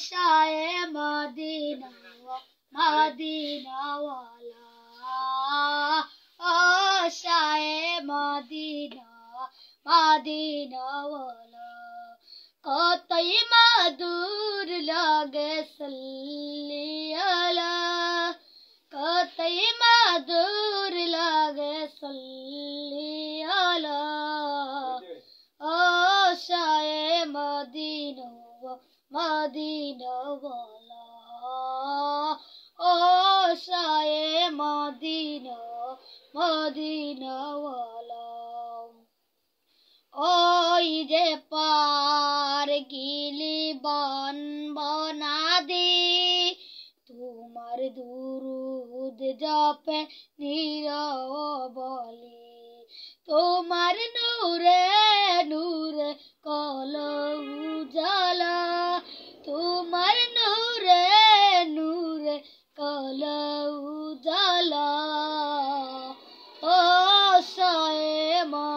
शाये Medina Medina वाला ओ शाये Medina Medina वाला कतई मधुर लगे सल्लियाला कतई मधुर लगे सल्लियाला ओ मदीना মদিনা বলা ও সায়ে মদিনা বলা ওই যে পার গিলি বন বনাদি তোমার দুরুদ জপে নির বলি তোমার নূরে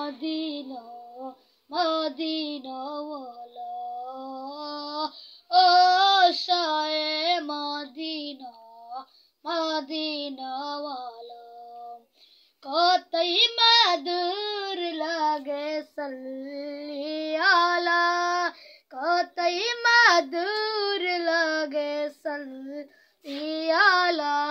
মদিনো মদিনো বলো ও শয়ে মদিনো মদিনো বলো কতই মধুর লাগে সল্লিয়ালা কতই মধুর লাগে সল্লিয়ালা